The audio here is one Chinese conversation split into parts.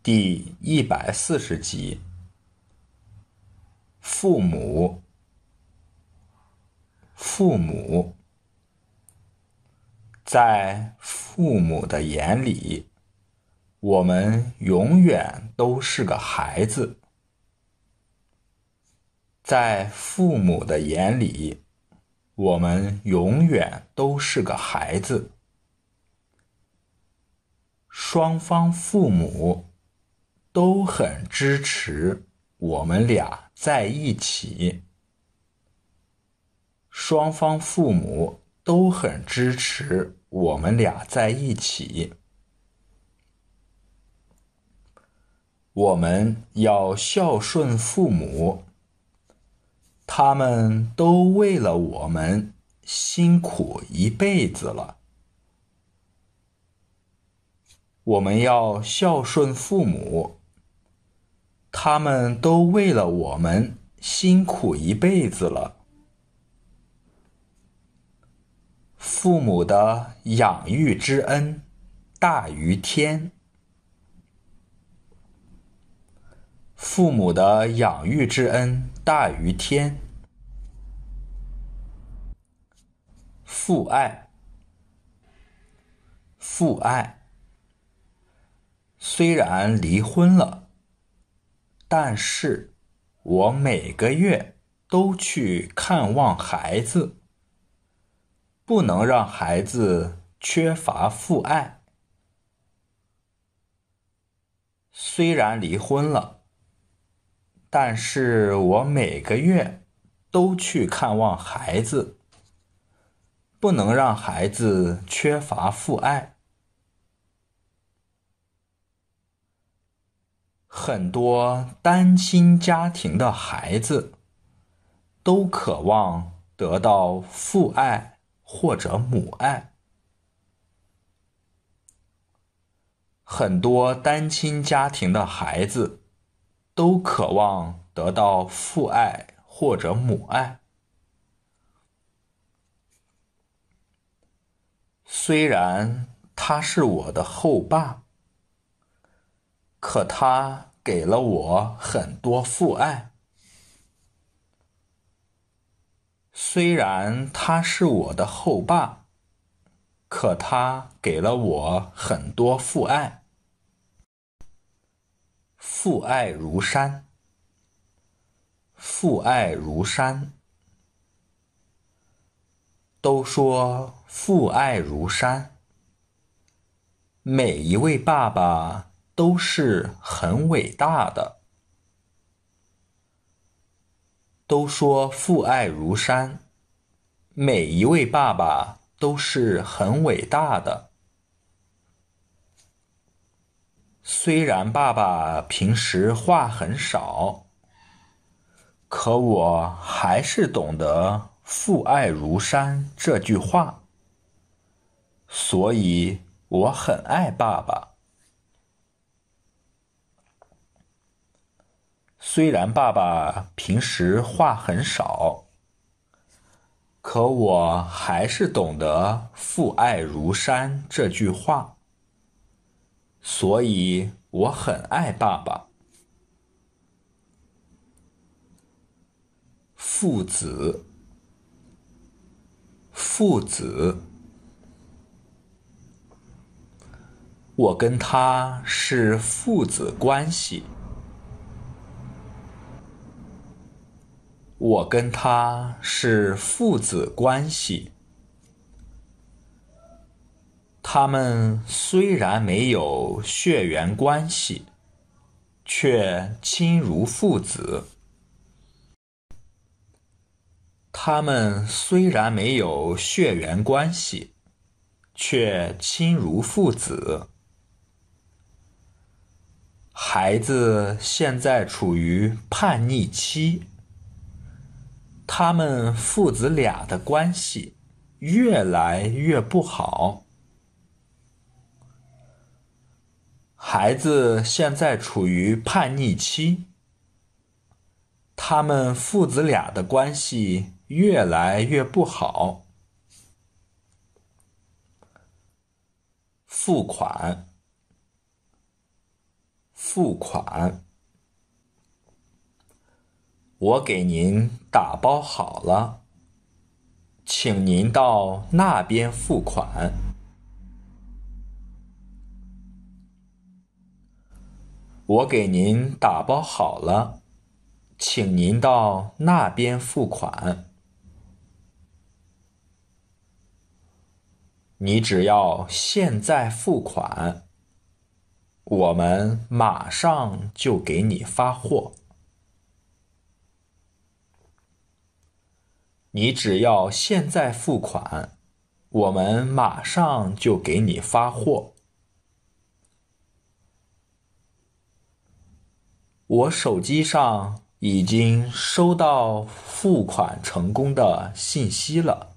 第一百四十集。父母，父母，在父母的眼里，我们永远都是个孩子。在父母的眼里，我们永远都是个孩子。双方父母。都很支持我们俩在一起，双方父母都很支持我们俩在一起。我们要孝顺父母，他们都为了我们辛苦一辈子了。我们要孝顺父母。他们都为了我们辛苦一辈子了。父母的养育之恩大于天。父母的养育之恩大于天。父爱，父爱，虽然离婚了。但是我每个月都去看望孩子，不能让孩子缺乏父爱。虽然离婚了，但是我每个月都去看望孩子，不能让孩子缺乏父爱。很多单亲家庭的孩子都渴望得到父爱或者母爱。很多单亲家庭的孩子都渴望得到父爱或者母爱。虽然他是我的后爸，可他。给了我很多父爱，虽然他是我的后爸，可他给了我很多父爱。父爱如山，父爱如山，都说父爱如山，每一位爸爸。都是很伟大的。都说父爱如山，每一位爸爸都是很伟大的。虽然爸爸平时话很少，可我还是懂得“父爱如山”这句话，所以我很爱爸爸。虽然爸爸平时话很少，可我还是懂得“父爱如山”这句话，所以我很爱爸爸。父子，父子，我跟他是父子关系。我跟他是父子关系，他们虽然没有血缘关系，却亲如父子。他们虽然没有血缘关系，却亲如父子。孩子现在处于叛逆期。他们父子俩的关系越来越不好。孩子现在处于叛逆期，他们父子俩的关系越来越不好。付款，付款。我给您打包好了，请您到那边付款。我给您打包好了，请您到那边付款。你只要现在付款，我们马上就给你发货。你只要现在付款，我们马上就给你发货。我手机上已经收到付款成功的信息了。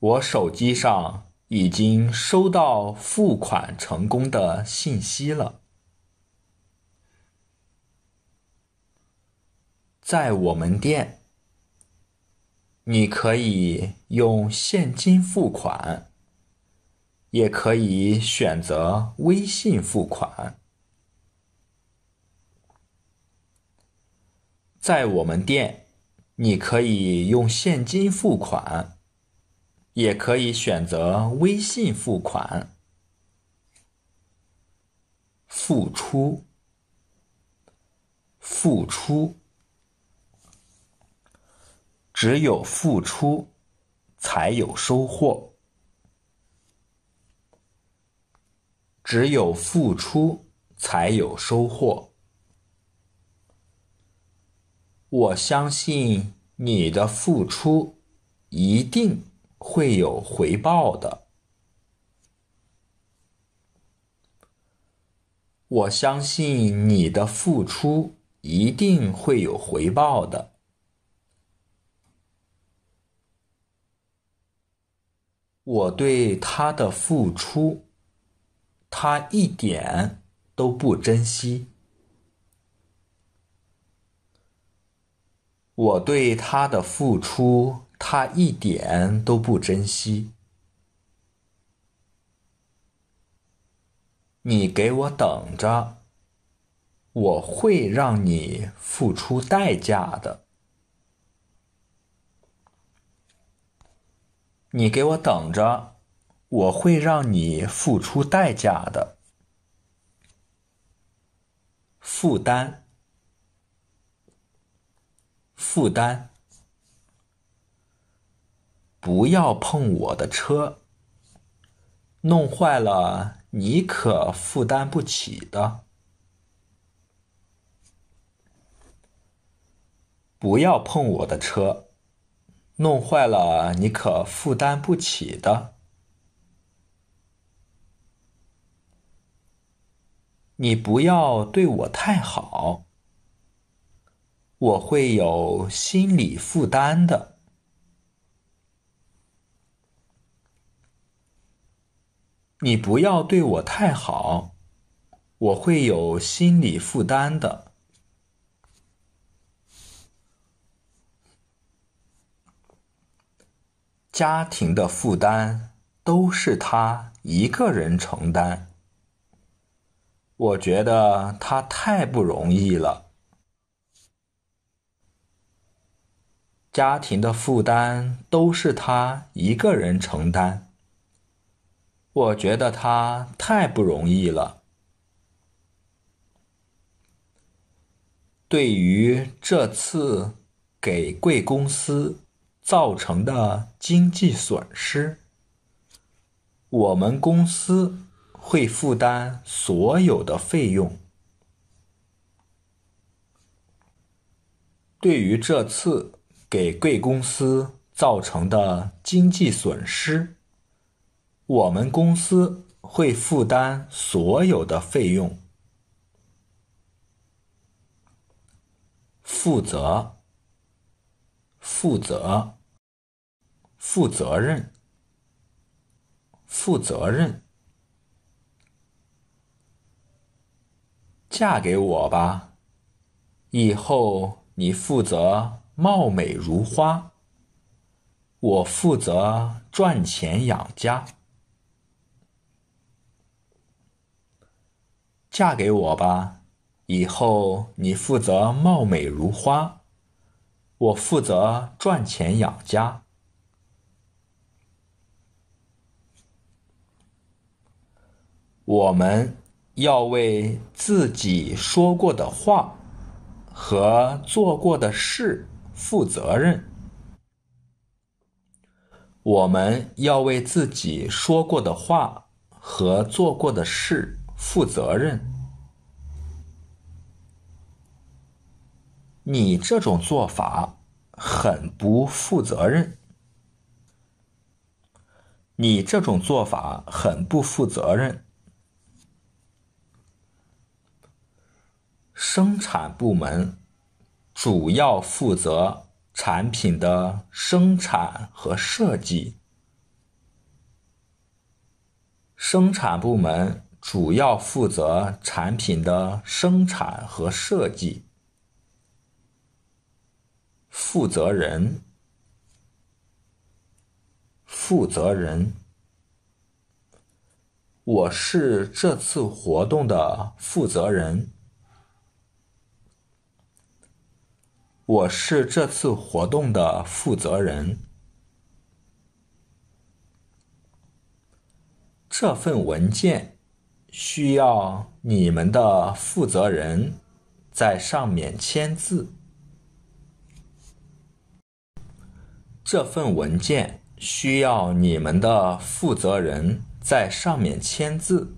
我手机上已经收到付款成功的信息了。在我们店，你可以用现金付款，也可以选择微信付款。在我们店，你可以用现金付款，也可以选择微信付款。付出，付出。只有付出，才有收获。只有付出，才有收获。我相信你的付出一定会有回报的。我相信你的付出一定会有回报的。我对他的付出，他一点都不珍惜。我对他的付出，他一点都不珍惜。你给我等着，我会让你付出代价的。你给我等着，我会让你付出代价的。负担，负担！不要碰我的车，弄坏了你可负担不起的。不要碰我的车。弄坏了，你可负担不起的。你不要对我太好，我会有心理负担的。你不要对我太好，我会有心理负担的。家庭的负担都是他一个人承担，我觉得他太不容易了。家庭的负担都是他一个人承担，我觉得他太不容易了。对于这次给贵公司。造成的经济损失，我们公司会负担所有的费用。对于这次给贵公司造成的经济损失，我们公司会负担所有的费用。负责，负责。负责任，负责任。嫁给我吧，以后你负责貌美如花，我负责赚钱养家。嫁给我吧，以后你负责貌美如花，我负责赚钱养家。我们要为自己说过的话和做过的事负责任。我们要为自己说过的话和做过的事负责任。你这种做法很不负责任。你这种做法很不负责任。生产部门主要负责产品的生产和设计。生产部门主要负责产品的生产和设计。负责人，负责人，我是这次活动的负责人。我是这次活动的负责人。这份文件需要你们的负责人在上面签字。这份文件需要你们的负责人在上面签字。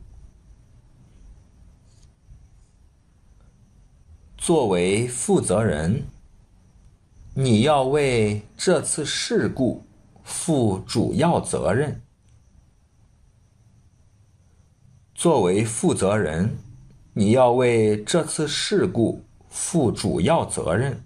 作为负责人。你要为这次事故负主要责任。作为负责人，你要为这次事故负主要责任。